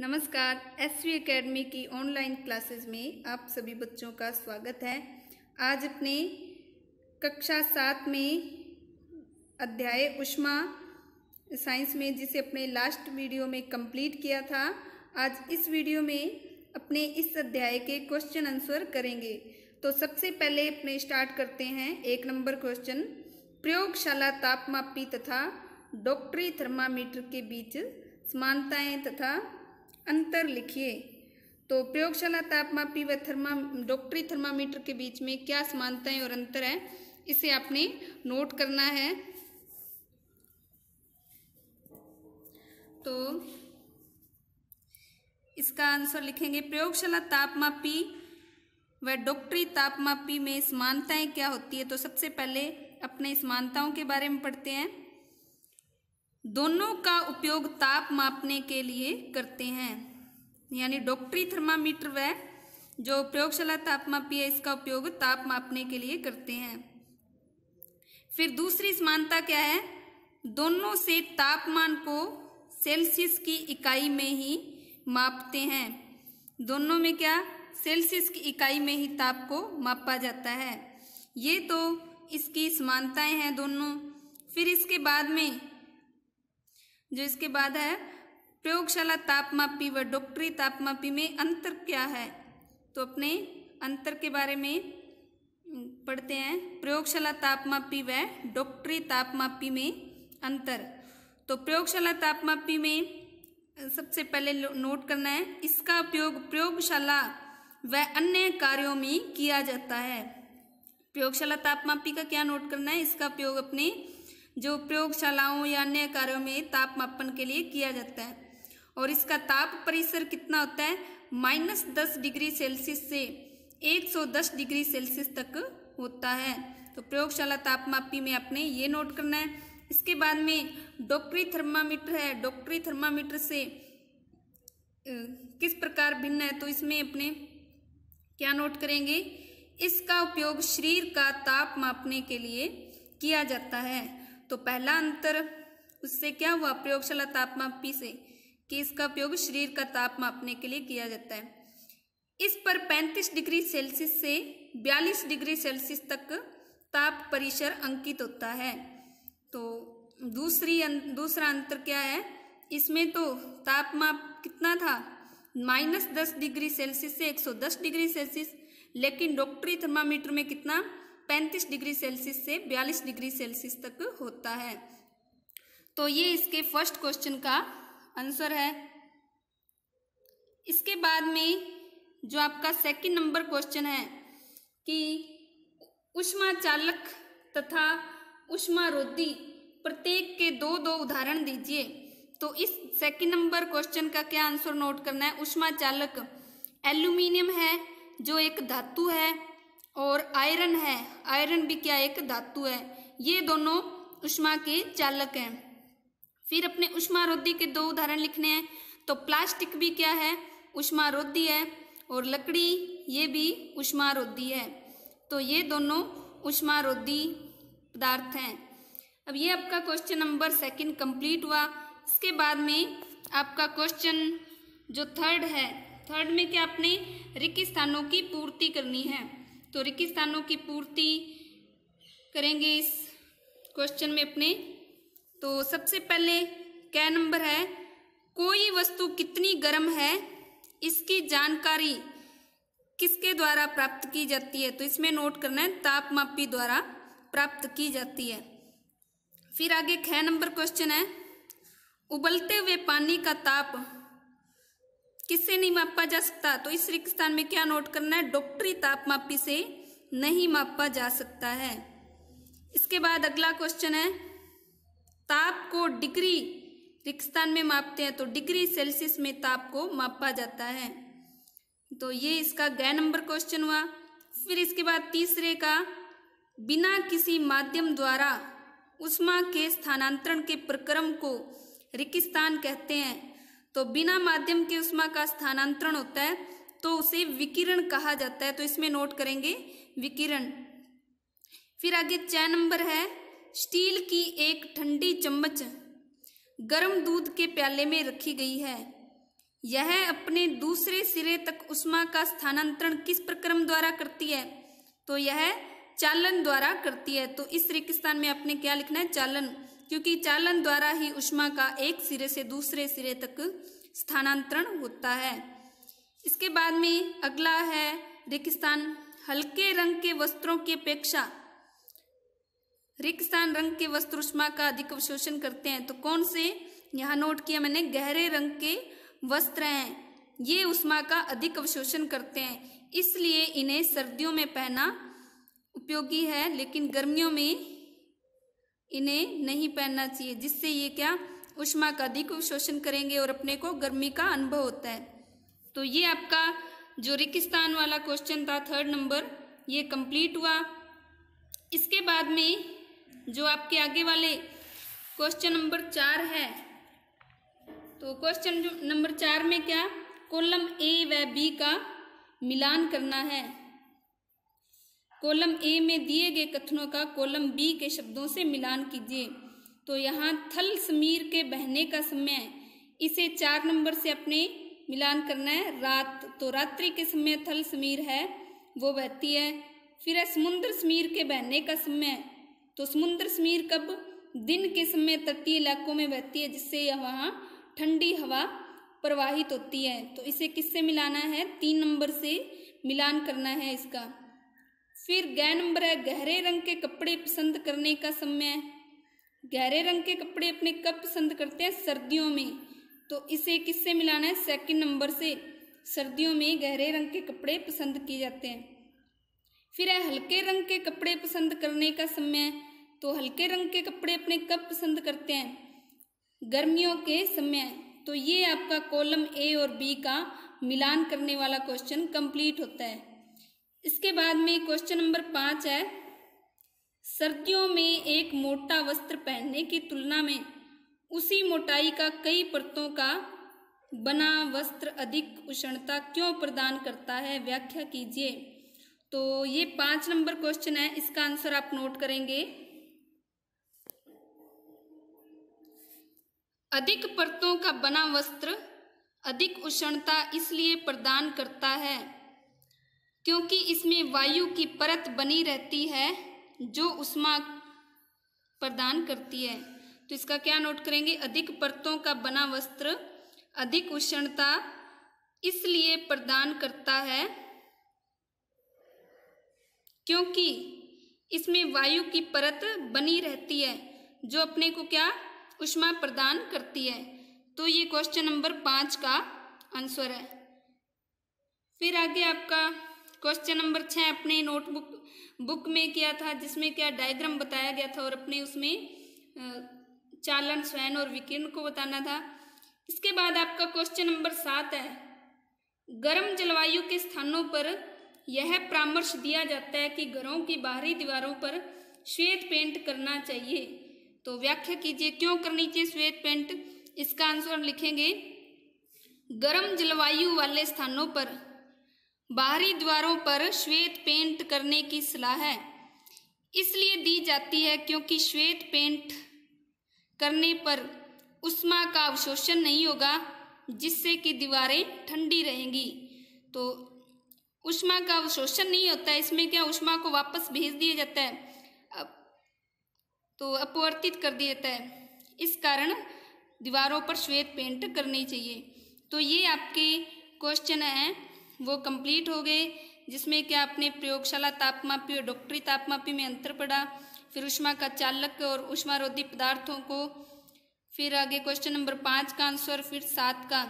नमस्कार S V academy की online classes में आप सभी बच्चों का स्वागत है आज अपने कक्षा सात में अध्याय उष्मा साइंस में जिसे अपने लास्ट वीडियो में कंप्लीट किया था आज इस वीडियो में अपने इस अध्याय के क्वेश्चन आंसर करेंगे तो सबसे पहले अपने स्टार्ट करते हैं एक नंबर क्वेश्चन प्रयोगशाला तापमापी तथा डॉक्टरी थर्मामीटर के बीच समानताएं तथा अंतर लिखिए तो प्रयोगशाला तापमापी व थर्मा डॉक्टरी थर्मामीटर के बीच में क्या समानताएं और अंतर है इसे आपने नोट करना है तो इसका आंसर लिखेंगे प्रयोगशाला तापमापी व डॉक्टरी तापमापी में समानताएं क्या होती है तो सबसे पहले अपने समानताओं के बारे में पढ़ते हैं दोनों का उपयोग ताप मापने के लिए करते हैं यानी डॉक्टरी थर्मामीटर व जो प्रयोगशाला तापमापी है इसका उपयोग ताप मापने के लिए करते हैं फिर दूसरी समानता क्या है दोनों से तापमान को सेल्सियस की इकाई में ही मापते हैं दोनों में क्या सेल्सियस की इकाई में ही ताप को मापा जाता है ये तो इसकी समानताएं हैं दोनों फिर इसके बाद में जो इसके बाद है प्रयोगशाला तापमापी व डॉक्टरी तापमापी में अंतर क्या है तो अपने अंतर के बारे में पढ़ते हैं प्रयोगशाला तापमापी व डॉक्टरी तापमापी में अंतर तो प्रयोगशाला तापमापी में सबसे पहले नोट करना है इसका उपयोग प्रयोगशाला व अन्य कार्यों में किया जाता है प्रयोगशाला तापमापी का क्या नोट करना है इसका उपयोग अपने जो प्रयोगशालाओं या अन्य कार्यों में ताप मापन के लिए किया जाता है और इसका ताप परिसर कितना होता है माइनस दस डिग्री सेल्सियस से एक सौ दस डिग्री सेल्सियस तक होता है तो प्रयोगशाला तापमापी में आपने ये नोट करना है इसके बाद में डॉक्टरी थर्मामीटर है डॉक्टरी थर्मामीटर से किस प्रकार भिन्न है तो इसमें अपने क्या नोट करेंगे इसका उपयोग शरीर का ताप मापने के लिए किया जाता है तो पहला अंतर उससे क्या हुआ प्रयोगशाला तापमापी पी से कि इसका उपयोग शरीर का ताप मापने के लिए किया जाता है इस पर 35 डिग्री सेल्सियस से 42 डिग्री सेल्सियस तक ताप परिसर अंकित होता है तो दूसरी अं-, दूसरा अंतर क्या है इसमें तो तापमाप कितना था माइनस दस डिग्री सेल्सियस से 110 डिग्री सेल्सियस लेकिन डॉक्टरी थर्मामीटर में कितना 35 डिग्री सेल्सियस से 42 डिग्री सेल्सियस तक होता है तो ये इसके फर्स्ट क्वेश्चन का आंसर है इसके बाद में जो आपका सेकंड नंबर क्वेश्चन है कि उष्मा चालक तथा उष्मा रोधी प्रत्येक के दो दो उदाहरण दीजिए तो इस सेकंड नंबर क्वेश्चन का क्या आंसर नोट करना है उष्मा चालक एल्यूमिनियम है जो एक धातु है और आयरन है आयरन भी क्या एक धातु है ये दोनों उष्मा के चालक हैं फिर अपने उष्मा रोधी के दो उदाहरण लिखने हैं तो प्लास्टिक भी क्या है उष्मा रोधी है और लकड़ी ये भी उष्मा रोधी है तो ये दोनों उष्मा रोधी पदार्थ हैं अब ये आपका क्वेश्चन नंबर सेकंड कंप्लीट हुआ इसके बाद में आपका क्वेश्चन जो थर्ड है थर्ड में क्या आपने रिक्त स्थानों की पूर्ति करनी है तो रिक्त स्थानों की पूर्ति करेंगे इस क्वेश्चन में अपने तो सबसे पहले क्या नंबर है कोई वस्तु कितनी गर्म है इसकी जानकारी किसके द्वारा प्राप्त की जाती है तो इसमें नोट करना है तापमापी द्वारा प्राप्त की जाती है फिर आगे ख नंबर क्वेश्चन है उबलते हुए पानी का ताप किससे नहीं मापा जा सकता तो इस रिक्त स्थान में क्या नोट करना है डॉक्टरी तापमापी से नहीं मापा जा सकता है इसके बाद अगला क्वेश्चन है ताप को डिग्री रिक्त स्थान में मापते हैं तो डिग्री सेल्सियस में ताप को मापा जाता है तो ये इसका गै नंबर क्वेश्चन हुआ फिर इसके बाद तीसरे का बिना किसी माध्यम द्वारा उष्मा के स्थानांतरण के प्रक्रम को रिक्स्तान कहते हैं तो बिना माध्यम के उष्मा का स्थानांतरण होता है तो उसे विकिरण कहा जाता है तो इसमें नोट करेंगे विकिरण फिर आगे चय नंबर है स्टील की एक ठंडी चम्मच गर्म दूध के प्याले में रखी गई है यह अपने दूसरे सिरे तक उष्मा का स्थानांतरण किस प्रक्रम द्वारा करती है तो यह चालन द्वारा करती है तो इस रेगिस्तान में आपने क्या लिखना है चालन क्योंकि चालन द्वारा ही उष्मा का एक सिरे से दूसरे सिरे तक स्थानांतरण होता है इसके बाद में अगला है रिक्तस्थान हल्के रंग के वस्त्रों की अपेक्षा रिक्तस्थान रंग के वस्त्र उष्मा का अधिक अवशोषण करते हैं तो कौन से यहाँ नोट किया मैंने गहरे रंग के वस्त्र हैं ये उष्मा का अधिक अवशोषण करते हैं इसलिए इन्हें सर्दियों में पहना उपयोगी है लेकिन गर्मियों में इन्हें नहीं पहनना चाहिए जिससे ये क्या उष्मा का अधिक शोषण करेंगे और अपने को गर्मी का अनुभव होता है तो ये आपका जो रिकिस्तान वाला क्वेश्चन था थर्ड नंबर ये कंप्लीट हुआ इसके बाद में जो आपके आगे वाले क्वेश्चन नंबर चार है तो क्वेश्चन नंबर चार में क्या कॉलम ए व बी का मिलान करना है कॉलम ए में दिए गए कथनों का कॉलम बी के शब्दों से मिलान कीजिए तो यहाँ थल समीर के बहने का समय इसे चार नंबर से अपने मिलान करना है रात तो रात्रि के समय थल समीर है वो बहती है फिर है समुद्र समीर के बहने का समय तो समुद्र समीर कब दिन के समय तटीय इलाकों में बहती है जिससे यह वहाँ ठंडी हवा प्रवाहित होती है तो इसे किससे मिलाना है तीन नंबर से मिलान करना है इसका फिर गह नंबर है गहरे रंग के कपड़े पसंद करने का समय गहरे रंग के कपड़े अपने कब पसंद करते हैं सर्दियों में तो इसे किससे मिलाना है सेकंड नंबर से सर्दियों में गहरे रंग के कपड़े पसंद किए जाते हैं फिर है हल्के रंग के कपड़े पसंद करने का समय तो हल्के रंग के कपड़े अपने कब पसंद करते हैं गर्मियों के समय तो ये आपका कॉलम ए और बी का मिलान करने वाला क्वेश्चन कंप्लीट होता है इसके बाद में क्वेश्चन नंबर पाँच है सर्दियों में एक मोटा वस्त्र पहनने की तुलना में उसी मोटाई का कई परतों का बना वस्त्र अधिक उष्णता क्यों प्रदान करता है व्याख्या कीजिए तो ये पांच नंबर क्वेश्चन है इसका आंसर आप नोट करेंगे अधिक परतों का बना वस्त्र अधिक उष्णता इसलिए प्रदान करता है क्योंकि इसमें वायु की परत बनी रहती है जो उष्मा प्रदान करती है तो इसका क्या नोट करेंगे अधिक परतों का बना वस्त्र अधिक उष्णता इसलिए प्रदान करता है क्योंकि इसमें वायु की परत बनी रहती है जो अपने को क्या उष्मा प्रदान करती है तो ये क्वेश्चन नंबर पाँच का आंसर है फिर आगे आपका क्वेश्चन नंबर छः अपने नोटबुक बुक में किया था जिसमें क्या डायग्राम बताया गया था और अपने उसमें चालन स्वयं और विकिरण को बताना था इसके बाद आपका क्वेश्चन नंबर सात है गर्म जलवायु के स्थानों पर यह परामर्श दिया जाता है कि घरों की बाहरी दीवारों पर श्वेत पेंट करना चाहिए तो व्याख्या कीजिए क्यों करनी चाहिए श्वेत पेंट इसका आंसर लिखेंगे गर्म जलवायु वाले स्थानों पर बाहरी द्वारों पर श्वेत पेंट करने की सलाह है इसलिए दी जाती है क्योंकि श्वेत पेंट करने पर उष्मा का अवशोषण नहीं होगा जिससे कि दीवारें ठंडी रहेंगी तो उष्मा का अवशोषण नहीं होता है इसमें क्या उष्मा को वापस भेज दिया जाता है तो अपवर्तित कर दिया जाता है इस कारण दीवारों पर श्वेत पेंट करनी चाहिए तो ये आपके क्वेश्चन हैं वो कंप्लीट हो गए जिसमें क्या आपने प्रयोगशाला तापमापी और डॉक्टरी तापमापी में अंतर पड़ा फिर उष्मा का चालक और उष्मारोधी पदार्थों को फिर आगे क्वेश्चन नंबर पाँच का आंसर फिर सात का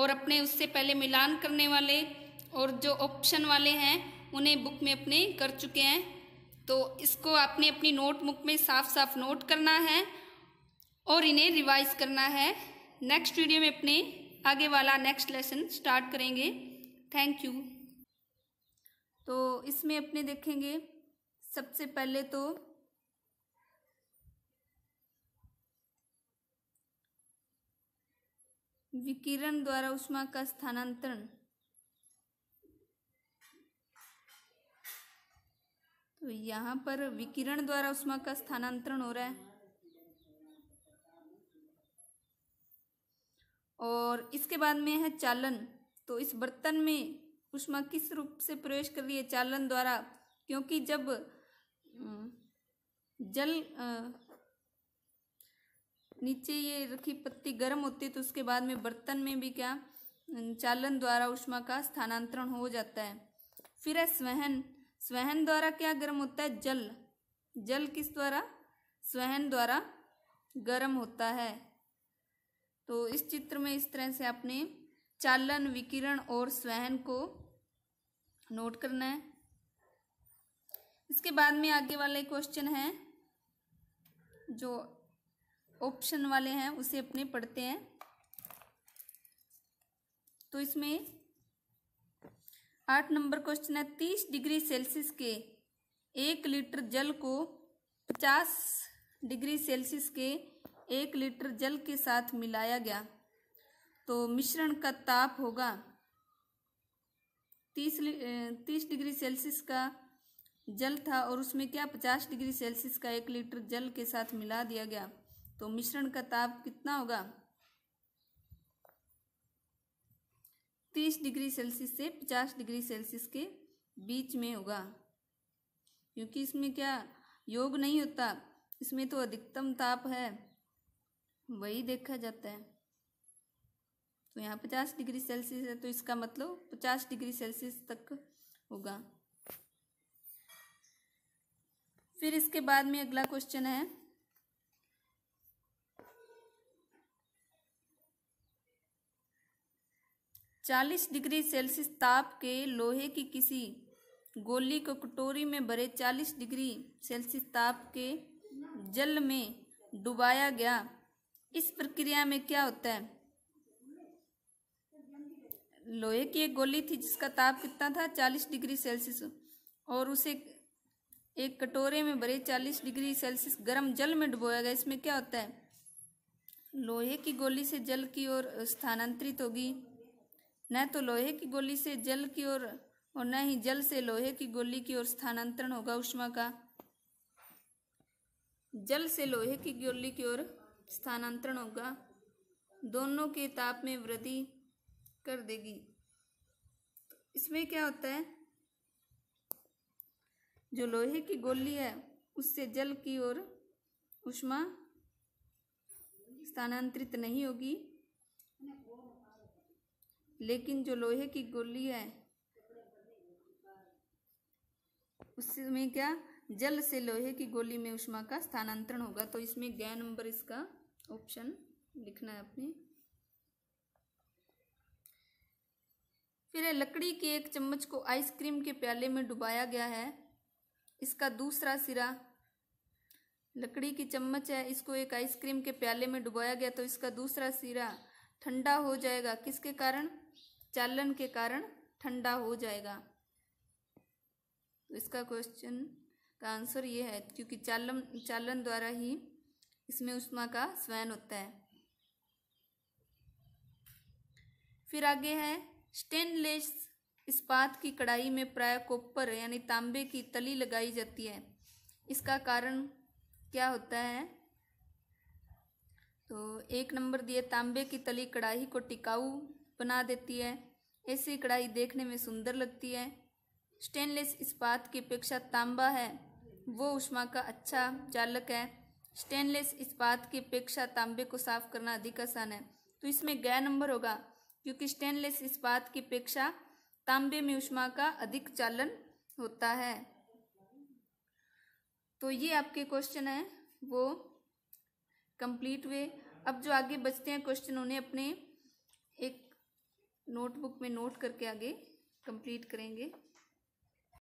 और अपने उससे पहले मिलान करने वाले और जो ऑप्शन वाले हैं उन्हें बुक में अपने कर चुके हैं तो इसको आपने अपनी नोट बुक में साफ साफ नोट करना है और इन्हें रिवाइज करना है नेक्स्ट वीडियो में अपने आगे वाला नेक्स्ट लेसन स्टार्ट करेंगे थैंक यू तो इसमें अपने देखेंगे सबसे पहले तो विकिरण द्वारा उष्मा का स्थानांतरण तो यहाँ पर विकिरण द्वारा उष्मा का स्थानांतरण हो रहा है और इसके बाद में है चालन तो इस बर्तन में उष्मा किस रूप से प्रवेश कर रही है चालन द्वारा क्योंकि जब जल नीचे ये रखी पत्ती गर्म होती है तो उसके बाद में बर्तन में भी क्या चालन द्वारा उष्मा का स्थानांतरण हो जाता है फिर है स्वहन स्वहन द्वारा क्या गर्म होता है जल जल किस द्वारा स्वहन द्वारा गर्म होता है तो इस चित्र में इस तरह से आपने चालन विकिरण और स्वहन को नोट करना है इसके बाद में आगे वाले क्वेश्चन हैं जो ऑप्शन वाले हैं उसे अपने पढ़ते हैं तो इसमें आठ नंबर क्वेश्चन है तीस डिग्री सेल्सियस के एक लीटर जल को पचास डिग्री सेल्सियस के एक लीटर जल के साथ मिलाया गया तो मिश्रण का ताप होगा तीस तीस डिग्री सेल्सियस का जल था और उसमें क्या पचास डिग्री सेल्सियस का एक लीटर जल के साथ मिला दिया गया तो मिश्रण का ताप कितना होगा तीस डिग्री सेल्सियस से पचास डिग्री सेल्सियस के बीच में होगा क्योंकि इसमें क्या योग नहीं होता इसमें तो अधिकतम ताप है वही देखा जाता है तो यहाँ पचास डिग्री सेल्सियस है तो इसका मतलब पचास डिग्री सेल्सियस तक होगा फिर इसके बाद में अगला क्वेश्चन है चालीस डिग्री सेल्सियस ताप के लोहे की किसी गोली को कटोरी में भरे चालीस डिग्री सेल्सियस ताप के जल में डुबाया गया इस प्रक्रिया में क्या होता है लोहे की एक गोली थी जिसका ताप कितना था चालीस डिग्री सेल्सियस और उसे एक कटोरे में भरे चालीस डिग्री सेल्सियस गर्म जल में डुबोया गया इसमें क्या होता है लोहे की गोली से जल की ओर स्थानांतरित होगी न तो लोहे की गोली से जल की ओर और, और न ही जल से लोहे की गोली की ओर स्थानांतरण होगा उष्मा का जल से लोहे की गोली की ओर स्थानांतरण होगा दोनों के ताप में वृद्धि कर देगी तो इसमें क्या होता है जो लोहे की गोली है उससे जल की ओर उष्मा स्थानांतरित नहीं होगी लेकिन जो लोहे की गोली है उसमें क्या जल से लोहे की गोली में उष्मा का स्थानांतरण होगा तो इसमें गया नंबर इसका ऑप्शन लिखना है अपने फिर लकड़ी के एक चम्मच को आइसक्रीम के प्याले में डुबाया गया है इसका दूसरा सिरा लकड़ी की चम्मच है इसको एक आइसक्रीम के प्याले में डुबाया गया तो इसका दूसरा सिरा ठंडा हो जाएगा किसके कारण चालन के कारण ठंडा हो जाएगा तो इसका क्वेश्चन का आंसर ये है क्योंकि चालन चालन द्वारा ही इसमें उष्मा का स्वयन होता है फिर आगे है स्टेनलेस इस्पात की कढ़ाई में प्राय कोपर यानी तांबे की तली लगाई जाती है इसका कारण क्या होता है तो एक नंबर दिए तांबे की तली कढ़ाई को टिकाऊ बना देती है ऐसी कढ़ाई देखने में सुंदर लगती है स्टेनलेस इस्पात की अपेक्षा तांबा है वो उष्मा का अच्छा चालक है स्टेनलेस इस्पात की अपेक्षा तांबे को साफ करना अधिक आसान है तो इसमें गया नंबर होगा क्योंकि स्टेनलेस इस्पात की अपेक्षा तांबे में उष्मा का अधिक चालन होता है तो ये आपके क्वेश्चन हैं वो कंप्लीट हुए अब जो आगे बचते हैं क्वेश्चन उन्हें अपने एक नोटबुक में नोट करके आगे कंप्लीट करेंगे